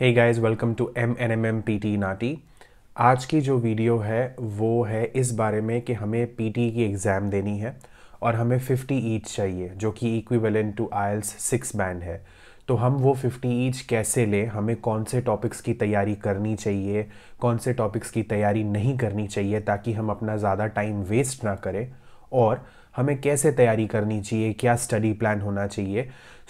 hey guys welcome to M N M M P T नाटी आज की जो वीडियो है वो है इस बारे में कि हमें पी टी की एग्ज़ाम देनी है और हमें 50 ईच चाहिए जो कि equivalent to IELTS six band है तो हम वो 50 ईच कैसे लें हमें कौन से टॉपिक्स की तैयारी करनी चाहिए कौन से टॉपिक्स की तैयारी नहीं करनी चाहिए ताकि हम अपना ज़्यादा टाइम वेस्ट ना करें और हमें कैसे तैयारी करनी चाहिए क्या स्टडी प्लान होना चाहिए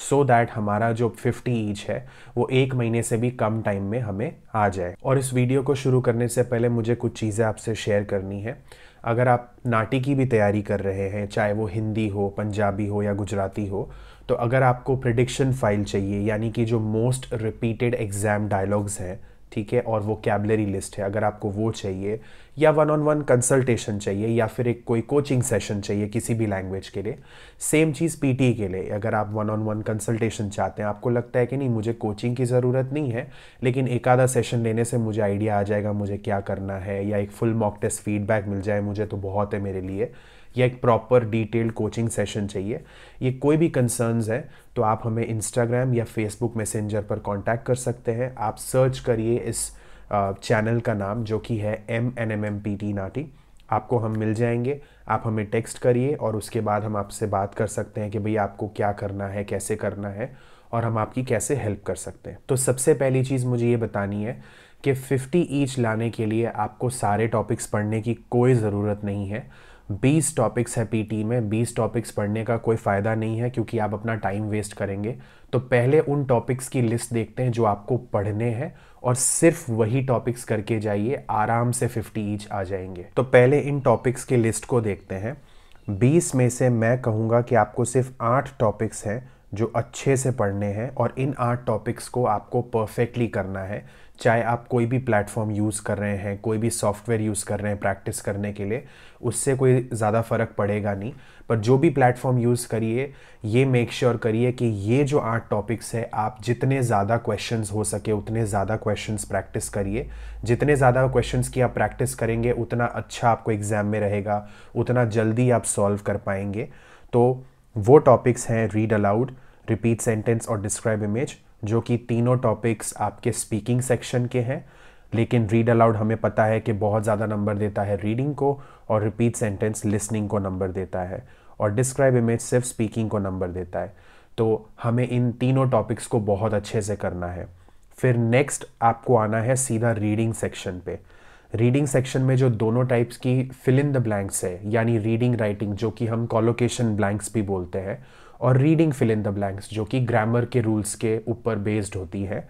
सो so दैट हमारा जो 50 ईच है वो एक महीने से भी कम टाइम में हमें आ जाए और इस वीडियो को शुरू करने से पहले मुझे कुछ चीज़ें आपसे शेयर करनी है अगर आप नाटी की भी तैयारी कर रहे हैं चाहे वो हिंदी हो पंजाबी हो या गुजराती हो तो अगर आपको प्रिडिक्शन फाइल चाहिए यानी कि जो मोस्ट रिपीटेड एग्ज़ाम डायलॉग्स हैं ठीक है और वो कैबलरी लिस्ट है अगर आपको वो चाहिए या वन ऑन वन कंसल्टेशन चाहिए या फिर एक कोई कोचिंग सेशन चाहिए किसी भी लैंग्वेज के लिए सेम चीज़ पी के लिए अगर आप वन ऑन वन कंसल्टेशन चाहते हैं आपको लगता है कि नहीं मुझे कोचिंग की ज़रूरत नहीं है लेकिन एक आधा सेशन लेने से मुझे आइडिया आ जाएगा मुझे क्या करना है या एक फुल मॉक टेस्ट फीडबैक मिल जाए मुझे तो बहुत है मेरे लिए या एक प्रॉपर डिटेल्ड कोचिंग सेशन चाहिए ये कोई भी कंसर्न्स है तो आप हमें इंस्टाग्राम या फेसबुक मैसेंजर पर कांटेक्ट कर सकते हैं आप सर्च करिए इस चैनल का नाम जो कि है M N M M P T नाटी आपको हम मिल जाएंगे आप हमें टेक्स्ट करिए और उसके बाद हम आपसे बात कर सकते हैं कि भई आपको क्या करना है कैसे करना है और हम आपकी कैसे हेल्प कर सकते हैं तो सबसे पहली चीज़ मुझे ये बतानी है कि 50 ईच लाने के लिए आपको सारे टॉपिक्स पढ़ने की कोई ज़रूरत नहीं है बीस टॉपिक्स है पीटी में बीस टॉपिक्स पढ़ने का कोई फ़ायदा नहीं है क्योंकि आप अपना टाइम वेस्ट करेंगे तो पहले उन टॉपिक्स की लिस्ट देखते हैं जो आपको पढ़ने हैं और सिर्फ वही टॉपिक्स करके जाइए आराम से फिफ्टी ईच आ जाएंगे तो पहले इन टॉपिक्स की लिस्ट को देखते हैं बीस में से मैं कहूँगा कि आपको सिर्फ आठ टॉपिक्स हैं जो अच्छे से पढ़ने हैं और इन आठ टॉपिक्स को आपको परफेक्टली करना है चाहे आप कोई भी प्लेटफॉर्म यूज़ कर रहे हैं कोई भी सॉफ्टवेयर यूज़ कर रहे हैं प्रैक्टिस करने के लिए उससे कोई ज़्यादा फ़र्क पड़ेगा नहीं पर जो भी प्लेटफॉर्म यूज़ करिए ये मेक श्योर sure करिए कि ये जो आठ टॉपिक्स है आप जितने ज़्यादा क्वेश्चंस हो सके उतने ज़्यादा क्वेश्चंस प्रैक्टिस करिए जितने ज़्यादा क्वेश्चंस की आप प्रैक्टिस करेंगे उतना अच्छा आपको एग्ज़ाम में रहेगा उतना जल्दी आप सॉल्व कर पाएंगे तो वो टॉपिक्स हैं रीड अलाउड रिपीट सेंटेंस और डिस्क्राइब इमेज जो कि तीनों टॉपिक्स आपके स्पीकिंग सेक्शन के हैं लेकिन रीड अलाउड हमें पता है कि बहुत ज़्यादा नंबर देता है रीडिंग को और रिपीट सेंटेंस लिसनिंग को नंबर देता है और डिस्क्राइब इमेज सिर्फ स्पीकिंग को नंबर देता है तो हमें इन तीनों टॉपिक्स को बहुत अच्छे से करना है फिर नेक्स्ट आपको आना है सीधा रीडिंग सेक्शन पे रीडिंग सेक्शन में जो दोनों टाइप्स की फिल इन द ब्लैंक्स है यानी रीडिंग राइटिंग जो कि हम कॉलोकेशन ब्लैंक्स भी बोलते हैं और reading fill in the blanks जो कि ग्रामर के रूल्स के ऊपर बेस्ड होती है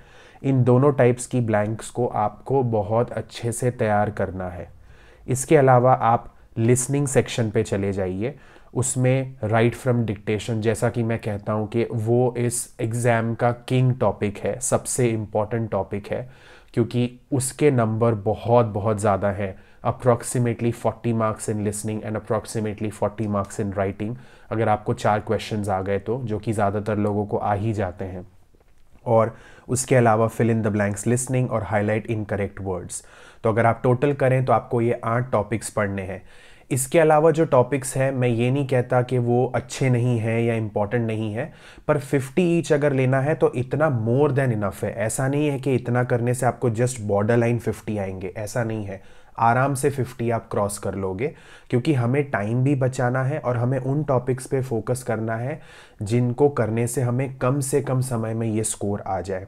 इन दोनों टाइप्स की ब्लैंक्स को आपको बहुत अच्छे से तैयार करना है इसके अलावा आप लिसनिंग सेक्शन पे चले जाइए उसमें राइट फ्रॉम डिक्टेशन जैसा कि मैं कहता हूँ कि वो इस एग्ज़ाम का किंग टॉपिक है सबसे इम्पॉर्टेंट टॉपिक है क्योंकि उसके नंबर बहुत बहुत ज़्यादा हैं approximately 40 marks in listening and approximately 40 marks in writing अगर आपको चार क्वेश्चंस आ गए तो जो कि ज़्यादातर लोगों को आ ही जाते हैं और उसके अलावा fill in the blanks listening और हाईलाइट इन करेक्ट वर्ड्स तो अगर आप टोटल करें तो आपको ये आठ टॉपिक्स पढ़ने हैं इसके अलावा जो टॉपिक्स हैं मैं ये नहीं कहता कि वो अच्छे नहीं हैं या इम्पॉर्टेंट नहीं है पर 50 ईच अगर लेना है तो इतना मोर देन इनफ है ऐसा नहीं है कि इतना करने से आपको जस्ट बॉर्डर लाइन 50 आएंगे ऐसा नहीं है आराम से 50 आप क्रॉस कर लोगे क्योंकि हमें टाइम भी बचाना है और हमें उन टॉपिक्स पे फोकस करना है जिनको करने से हमें कम से कम समय में ये स्कोर आ जाए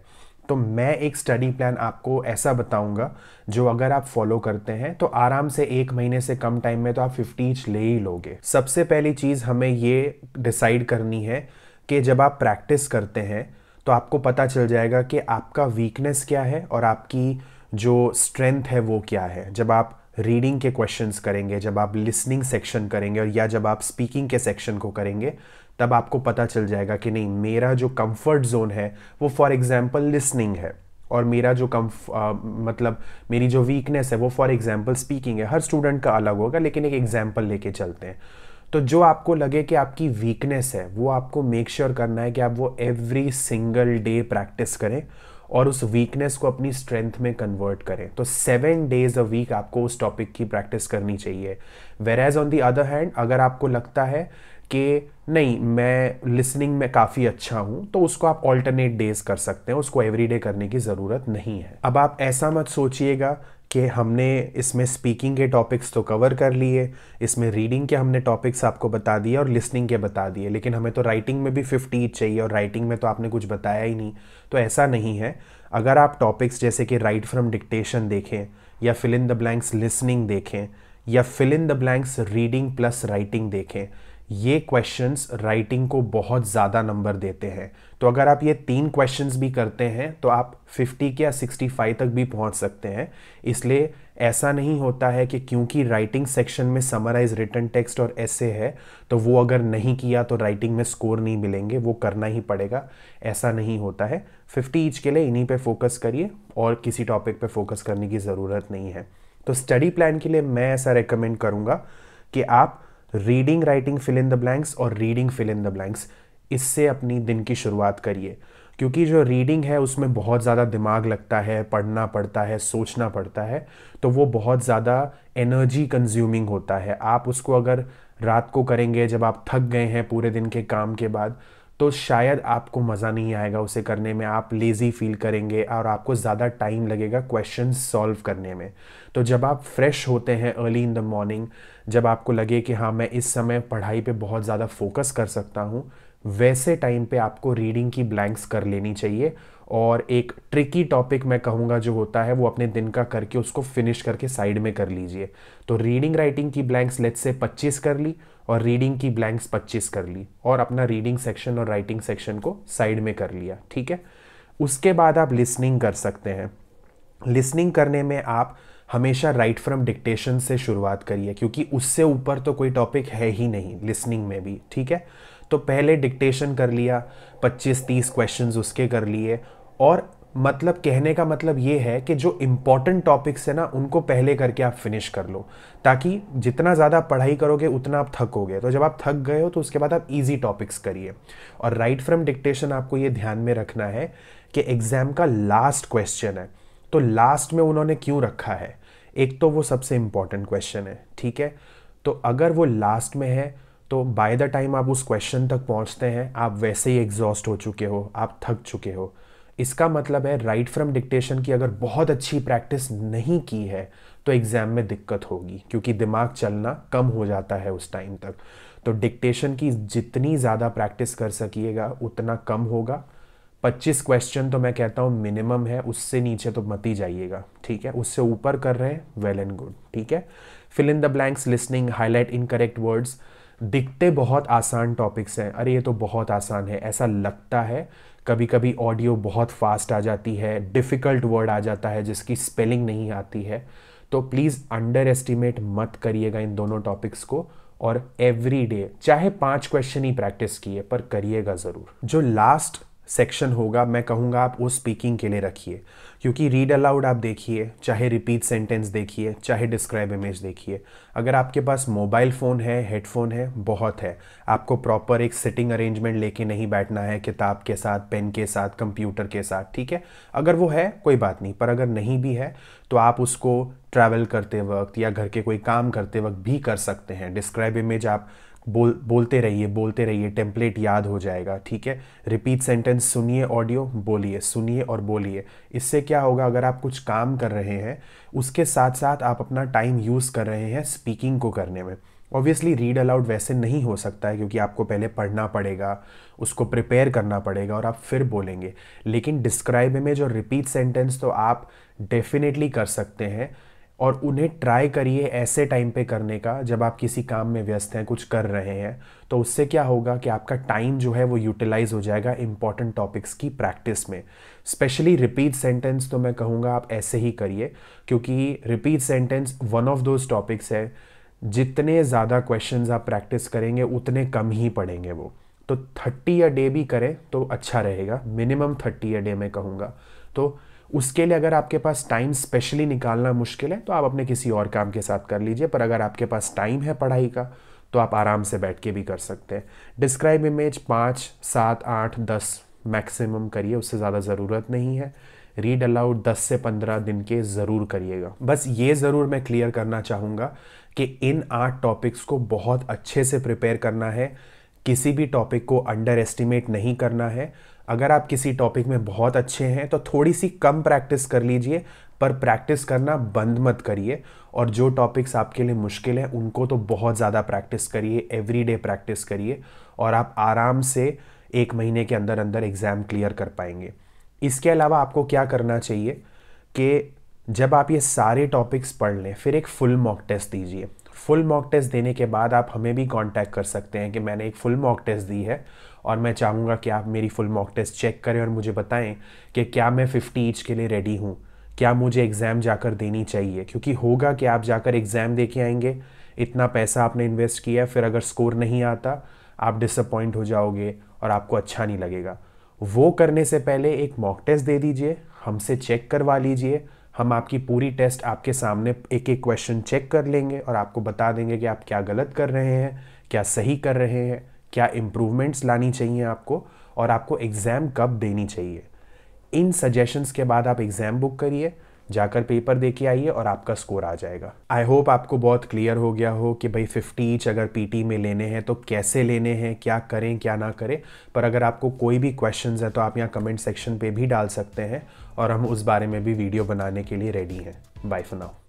तो मैं एक स्टडी प्लान आपको ऐसा बताऊंगा जो अगर आप फॉलो करते हैं तो आराम से एक महीने से कम टाइम में तो आप फिफ्टी ईच ले ही लोगे सबसे पहली चीज़ हमें ये डिसाइड करनी है कि जब आप प्रैक्टिस करते हैं तो आपको पता चल जाएगा कि आपका वीकनेस क्या है और आपकी जो स्ट्रेंथ है वो क्या है जब आप रीडिंग के क्वेश्चंस करेंगे जब आप लिसनिंग सेक्शन करेंगे और या जब आप स्पीकिंग के सेक्शन को करेंगे तब आपको पता चल जाएगा कि नहीं मेरा जो कंफर्ट जोन है वो फॉर एग्जांपल लिसनिंग है और मेरा जो कम मतलब मेरी जो वीकनेस है वो फॉर एग्जांपल स्पीकिंग है हर स्टूडेंट का अलग होगा लेकिन एक एग्जांपल लेके चलते हैं तो जो आपको लगे कि आपकी वीकनेस है वो आपको मेक श्योर sure करना है कि आप वो एवरी सिंगल डे प्रैक्टिस करें और उस वीकनेस को अपनी स्ट्रेंथ में कन्वर्ट करें तो सेवन डेज अ वीक आपको उस टॉपिक की प्रैक्टिस करनी चाहिए whereas on the other hand अगर आपको लगता है कि नहीं मैं लिसनिंग में काफ़ी अच्छा हूँ तो उसको आप ऑल्टरनेट डेज कर सकते हैं उसको एवरीडे करने की ज़रूरत नहीं है अब आप ऐसा मत सोचिएगा कि हमने इसमें स्पीकिंग के टॉपिक्स तो कवर कर लिए इसमें रीडिंग के हमने टॉपिक्स आपको बता दिए और लिसनिंग के बता दिए लेकिन हमें तो राइटिंग में भी फिफ्टी चाहिए और राइटिंग में तो आपने कुछ बताया ही नहीं तो ऐसा नहीं है अगर आप टॉपिक्स जैसे कि राइट फ्रॉम डिक्टेशन देखें या fill in the blanks listening देखें या fill in the blanks reading plus writing देखें ये क्वेश्चंस राइटिंग को बहुत ज़्यादा नंबर देते हैं तो अगर आप ये तीन क्वेश्चंस भी करते हैं तो आप 50 या 65 तक भी पहुंच सकते हैं इसलिए ऐसा नहीं होता है कि क्योंकि राइटिंग सेक्शन में समराइज रिटर्न टेक्स्ट और ऐसे है तो वो अगर नहीं किया तो राइटिंग में स्कोर नहीं मिलेंगे वो करना ही पड़ेगा ऐसा नहीं होता है फिफ्टी ईच के लिए इन्हीं पर फोकस करिए और किसी टॉपिक पर फोकस करने की ज़रूरत नहीं है तो स्टडी प्लान के लिए मैं ऐसा रिकमेंड करूँगा कि आप reading writing fill in the blanks और reading fill in the blanks इससे अपनी दिन की शुरुआत करिए क्योंकि जो रीडिंग है उसमें बहुत ज़्यादा दिमाग लगता है पढ़ना पड़ता है सोचना पड़ता है तो वो बहुत ज़्यादा एनर्जी कंज्यूमिंग होता है आप उसको अगर रात को करेंगे जब आप थक गए हैं पूरे दिन के काम के बाद तो शायद आपको मज़ा नहीं आएगा उसे करने में आप लेज़ी फील करेंगे और आपको ज़्यादा टाइम लगेगा क्वेश्चन सॉल्व करने में तो जब आप फ्रेश होते हैं अर्ली इन द मॉर्निंग जब आपको लगे कि हाँ मैं इस समय पढ़ाई पे बहुत ज़्यादा फोकस कर सकता हूँ वैसे टाइम पे आपको रीडिंग की ब्लैंक्स कर लेनी चाहिए और एक ट्रिकी टॉपिक मैं कहूँगा जो होता है वो अपने दिन का करके उसको फिनिश करके साइड में कर लीजिए तो रीडिंग राइटिंग की ब्लैंक्स लेट से पच्चीस कर ली और रीडिंग की ब्लैंक्स पच्चीस कर ली और अपना रीडिंग सेक्शन और राइटिंग सेक्शन को साइड में कर लिया ठीक है उसके बाद आप लिसनिंग कर सकते हैं लिसनिंग करने में आप हमेशा राइट फ्रॉम डिक्टेशन से शुरुआत करिए क्योंकि उससे ऊपर तो कोई टॉपिक है ही नहीं लिसनिंग में भी ठीक है तो पहले डिक्टेशन कर लिया 25-30 क्वेश्चंस उसके कर लिए और मतलब कहने का मतलब ये है कि जो इम्पॉर्टेंट टॉपिक्स है ना उनको पहले करके आप फिनिश कर लो ताकि जितना ज़्यादा पढ़ाई करोगे उतना आप थकोगे तो जब आप थक गए हो तो उसके बाद आप इजी टॉपिक्स करिए और राइट फ्रॉम डिक्टेशन आपको ये ध्यान में रखना है कि एग्ज़ाम का लास्ट क्वेश्चन है तो लास्ट में उन्होंने क्यों रखा है एक तो वो सबसे इम्पॉर्टेंट क्वेश्चन है ठीक है तो अगर वो लास्ट में है तो बाय द टाइम आप उस क्वेश्चन तक पहुंचते हैं आप वैसे ही एग्जॉस्ट हो चुके हो आप थक चुके हो इसका मतलब है राइट फ्रॉम डिक्टेशन की अगर बहुत अच्छी प्रैक्टिस नहीं की है तो एग्ज़ाम में दिक्कत होगी क्योंकि दिमाग चलना कम हो जाता है उस टाइम तक तो डिक्टेशन की जितनी ज़्यादा प्रैक्टिस कर सकिएगा उतना कम होगा 25 क्वेश्चन तो मैं कहता हूँ मिनिमम है उससे नीचे तो मत ही जाइएगा ठीक है उससे ऊपर कर रहे हैं वेल एंड गुड ठीक है fill in the blanks listening highlight incorrect words दिखते बहुत आसान टॉपिक्स हैं अरे ये तो बहुत आसान है ऐसा लगता है कभी कभी ऑडियो बहुत फास्ट आ जाती है डिफ़िकल्ट वर्ड आ जाता है जिसकी स्पेलिंग नहीं आती है तो प्लीज़ अंडर एस्टिमेट मत करिएगा इन दोनों टॉपिक्स को और एवरी डे चाहे पांच क्वेश्चन ही प्रैक्टिस किए पर करिएगा ज़रूर जो लास्ट सेक्शन होगा मैं कहूँगा आप वो स्पीकिंग के लिए रखिए क्योंकि रीड अलाउड आप देखिए चाहे रिपीट सेंटेंस देखिए चाहे डिस्क्राइब इमेज देखिए अगर आपके पास मोबाइल फ़ोन है हेडफोन है बहुत है आपको प्रॉपर एक सिटिंग अरेंजमेंट लेके नहीं बैठना है किताब के साथ पेन के साथ कंप्यूटर के साथ ठीक है अगर वो है कोई बात नहीं पर अगर नहीं भी है तो आप उसको ट्रैवल करते वक्त या घर के कोई काम करते वक्त भी कर सकते हैं डिस्क्राइब इमेज आप बोल बोलते रहिए बोलते रहिए टेम्पलेट याद हो जाएगा ठीक है रिपीट सेंटेंस सुनिए ऑडियो बोलिए सुनिए और बोलिए इससे क्या होगा अगर आप कुछ काम कर रहे हैं उसके साथ साथ आप अपना टाइम यूज़ कर रहे हैं स्पीकिंग को करने में ऑब्वियसली रीड अलाउड वैसे नहीं हो सकता है क्योंकि आपको पहले पढ़ना पड़ेगा उसको प्रिपेयर करना पड़ेगा और आप फिर बोलेंगे लेकिन डिस्क्राइब में जो रिपीट सेंटेंस तो आप डेफिनेटली कर सकते हैं और उन्हें ट्राई करिए ऐसे टाइम पे करने का जब आप किसी काम में व्यस्त हैं कुछ कर रहे हैं तो उससे क्या होगा कि आपका टाइम जो है वो यूटिलाइज हो जाएगा इंपॉर्टेंट टॉपिक्स की प्रैक्टिस में स्पेशली रिपीट सेंटेंस तो मैं कहूँगा आप ऐसे ही करिए क्योंकि repeat sentence one of those topics है जितने ज़्यादा क्वेश्चन आप प्रैक्टिस करेंगे उतने कम ही पढ़ेंगे वो तो थर्टी अ डे भी करें तो अच्छा रहेगा मिनिमम थर्टी अ डे मैं कहूँगा तो उसके लिए अगर आपके पास टाइम स्पेशली निकालना मुश्किल है तो आप अपने किसी और काम के साथ कर लीजिए पर अगर आपके पास टाइम है पढ़ाई का तो आप आराम से बैठ के भी कर सकते हैं डिस्क्राइब इमेज पाँच सात आठ दस मैक्सिमम करिए उससे ज़्यादा ज़रूरत नहीं है रीड अलाउड 10 से 15 दिन के ज़रूर करिएगा बस ये ज़रूर मैं क्लियर करना चाहूँगा कि इन आठ टॉपिक्स को बहुत अच्छे से प्रिपेयर करना है किसी भी टॉपिक को अंडर एस्टिमेट नहीं करना है अगर आप किसी टॉपिक में बहुत अच्छे हैं तो थोड़ी सी कम प्रैक्टिस कर लीजिए पर प्रैक्टिस करना बंद मत करिए और जो टॉपिक्स आपके लिए मुश्किल हैं उनको तो बहुत ज़्यादा प्रैक्टिस करिए एवरीडे प्रैक्टिस करिए और आप आराम से एक महीने के अंदर अंदर एग्ज़ाम क्लियर कर पाएंगे इसके अलावा आपको क्या करना चाहिए कि जब आप ये सारे टॉपिक्स पढ़ लें फिर एक फुल मॉक टेस्ट दीजिए फुल मॉक टेस्ट देने के बाद आप हमें भी कांटेक्ट कर सकते हैं कि मैंने एक फुल मॉक टेस्ट दी है और मैं चाहूँगा कि आप मेरी फुल मॉक टेस्ट चेक करें और मुझे बताएं कि क्या मैं फिफ्टी ईच के लिए रेडी हूँ क्या मुझे एग्ज़ाम जाकर देनी चाहिए क्योंकि होगा कि आप जाकर एग्ज़ाम दे के आएंगे इतना पैसा आपने इन्वेस्ट किया है फिर अगर स्कोर नहीं आता आप डिसअपॉइंट हो जाओगे और आपको अच्छा नहीं लगेगा वो करने से पहले एक मॉक टेस्ट दे दीजिए हमसे चेक करवा लीजिए हम आपकी पूरी टेस्ट आपके सामने एक एक क्वेश्चन चेक कर लेंगे और आपको बता देंगे कि आप क्या गलत कर रहे हैं क्या सही कर रहे हैं क्या इम्प्रूवमेंट्स लानी चाहिए आपको और आपको एग्ज़ाम कब देनी चाहिए इन सजेशंस के बाद आप एग्ज़ाम बुक करिए जाकर पेपर दे के आइए और आपका स्कोर आ जाएगा आई होप आपको बहुत क्लियर हो गया हो कि भाई फिफ्टी ईच अगर पी में लेने हैं तो कैसे लेने हैं क्या करें क्या ना करें पर अगर आपको कोई भी क्वेश्चन है तो आप यहाँ कमेंट सेक्शन पे भी डाल सकते हैं और हम उस बारे में भी वीडियो बनाने के लिए रेडी हैं बाय फॉर नाउ